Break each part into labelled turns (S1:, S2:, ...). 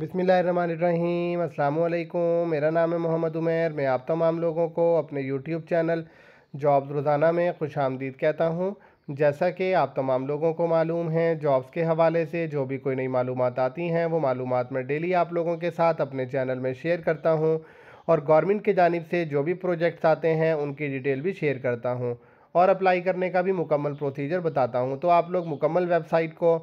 S1: बिसमीम मेरा नाम है मोहम्मद उमेर मैं आप तमाम लोगों को अपने यूट्यूब चैनल जॉब्स रोज़ाना में खुश आमदीद कहता हूँ जैसा कि आप तमाम लोगों को मालूम है जॉब्स के हवाले से जो भी कोई नई मालूम आती हैं वो मालूम मैं डेली आप लोगों के साथ अपने चैनल में शेयर करता हूँ और गवर्नमेंट की जानब से जो भी प्रोजेक्ट्स आते हैं उनकी डिटेल भी शेयर करता हूँ और अप्लाई करने का भी मुकम्मल प्रोसीजर बताता हूँ तो आप लोग मुकम्मल वेबसाइट को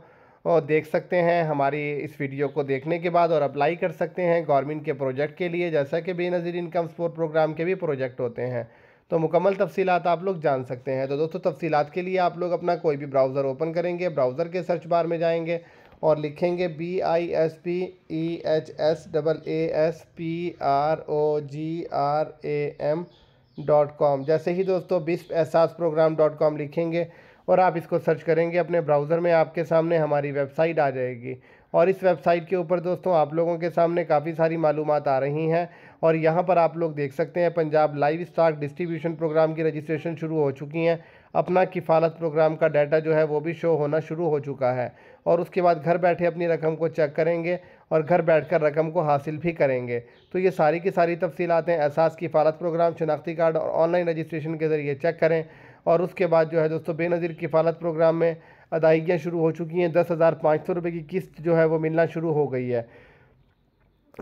S1: और देख सकते हैं हमारी इस वीडियो को देखने के बाद और अप्लाई कर सकते हैं गवर्नमेंट के प्रोजेक्ट के लिए जैसा कि बेनज़ीर इनकम सपोर्ट प्रोग्राम के भी प्रोजेक्ट होते हैं तो मुकम्मल तफसीत आप लोग जान सकते हैं तो दोस्तों तफसीत के लिए आप लोग अपना कोई भी ब्राउज़र ओपन करेंगे ब्राउज़र के सर्च बार में जाएंगे और लिखेंगे B I S P E H S double A S P R O G R A M dot com जैसे ही दोस्तों बिस्प एहसास प्रोग्राम डॉट कॉम लिखेंगे और आप इसको सर्च करेंगे अपने ब्राउज़र में आपके सामने हमारी वेबसाइट आ जाएगी और इस वेबसाइट के ऊपर दोस्तों आप लोगों के सामने काफ़ी सारी मालूम आ रही हैं और यहाँ पर आप लोग देख सकते हैं Punjab live stock distribution program की रजिस्ट्रेशन शुरू हो चुकी हैं अपना किफ़ालत प्रोग्राम का डाटा जो है वो भी शो होना शुरू हो चुका है और उसके बाद घर बैठे अपनी रकम को चेक करेंगे और घर बैठकर रकम को हासिल भी करेंगे तो ये सारी की सारी तफसीलातें एहसास किफ़ालत प्रोग्राम शनाख्ती कार्ड और ऑनलाइन रजिस्ट्रेशन के ज़रिए चेक करें और उसके बाद जो है दोस्तों बेनज़ीर किफ़ालत प्रोग्राम में अदायगियाँ शुरू हो चुकी हैं दस हज़ार पाँच सौ रुपये की किस्त जो है वो मिलना शुरू हो गई है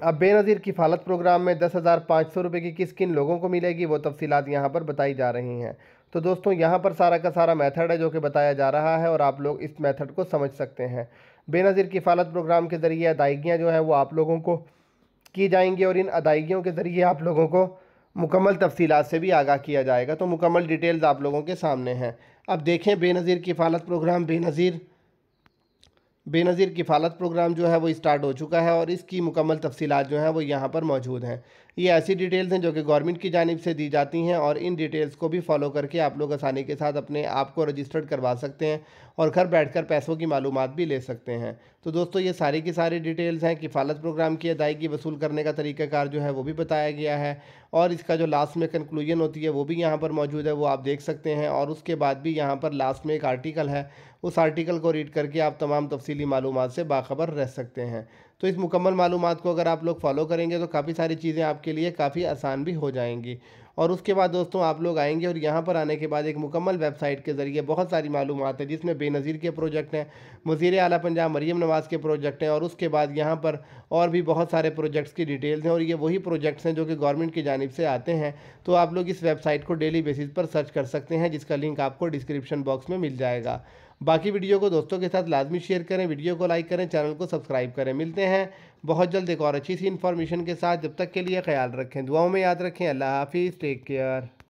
S1: अब बेनज़ीर किफ़ालत प्रोग्राम में दस हज़ार पाँच सौ रुपये की किस्त किन लोगों को मिलेगी वो तफसीत यहाँ पर बताई जा रही हैं तो दोस्तों यहाँ पर सारा का सारा मेथड है जो कि बताया जा रहा है और आप लोग इस मेथड को समझ सकते हैं बेनज़ीर किफ़ालत प्रोग्राम के ज़रिए अदायगियाँ जो हैं वो आप लोगों को की जाएंगी और इन अदायगियों के ज़रिए आप लोगों को मुकम्मल तफसीत से भी आगाह किया जाएगा तो मुकम्मल डिटेल्स आप लोगों के सामने हैं अब देखें बेनज़ीर की फालत प्रोग्राम बेनज़ीर बेनज़ीर किफ़ालत प्रोग्राम जो है वो स्टार्ट हो चुका है और इसकी मुकम्मल तफसीत जो हैं वो यहाँ पर मौजूद हैं ये ऐसी डिटेल्स हैं जो कि गवर्नमेंट की जानब से दी जाती हैं और इन डिटेल्स को भी फॉलो करके आप लोग आसानी के साथ अपने आप को रजिस्टर्ड करवा सकते हैं और घर बैठ कर पैसों की मालूम भी ले सकते हैं तो दोस्तों ये सारी की सारी डिटेल्स हैं किफ़ालत प्रोग्राम की अदायगी वसूल करने का तरीक़ाकार जो है वो भी बताया गया है और इसका जो लास्ट में कंक्लूजन होती है वो भी यहाँ पर मौजूद है वो आप देख सकते हैं और उसके बाद भी यहाँ पर लास्ट में एक आर्टिकल है उस आर्टिकल को रीड करके आप तमाम तफसी तफसली मालूम से बाखबर रह सकते हैं तो इस मुकम्मल मालूम को अगर आप लोग फॉलो करेंगे तो काफ़ी सारी चीज़ें आपके लिए काफ़ी आसान भी हो जाएंगी और उसके बाद दोस्तों आप लोग आएंगे और यहाँ पर आने के बाद एक मुकम्मल वेबसाइट के ज़रिए बहुत सारी मालूम है जिसमें बेनज़ीर के प्रोजेक्ट हैं वज़ी अला पंजाब मरीम नवाज़ के प्रोजेक्ट हैं और उसके बाद यहाँ पर और भी बहुत सारे प्रोजेक्ट्स की डिटेल्स हैं और ये वही प्रोजेक्ट्स हैं जो कि गवर्नमेंट की जानब से आते हैं तो आप लोग इस वेबसाइट को डेली बेसिस पर सर्च कर सकते हैं जिसका लिंक आपको डिस्क्रिप्शन बॉक्स में मिल जाएगा बाकी वीडियो को दोस्तों के साथ लाजमी शेयर करें वीडियो को लाइक करें चैनल को सब्सक्राइब करें मिलते हैं बहुत जल्द एक और अच्छी सी इन्फॉर्मेशन के साथ जब तक के लिए ख्याल रखें दुआओं में याद रखें अल्लाह हाफिज़ टेक केयर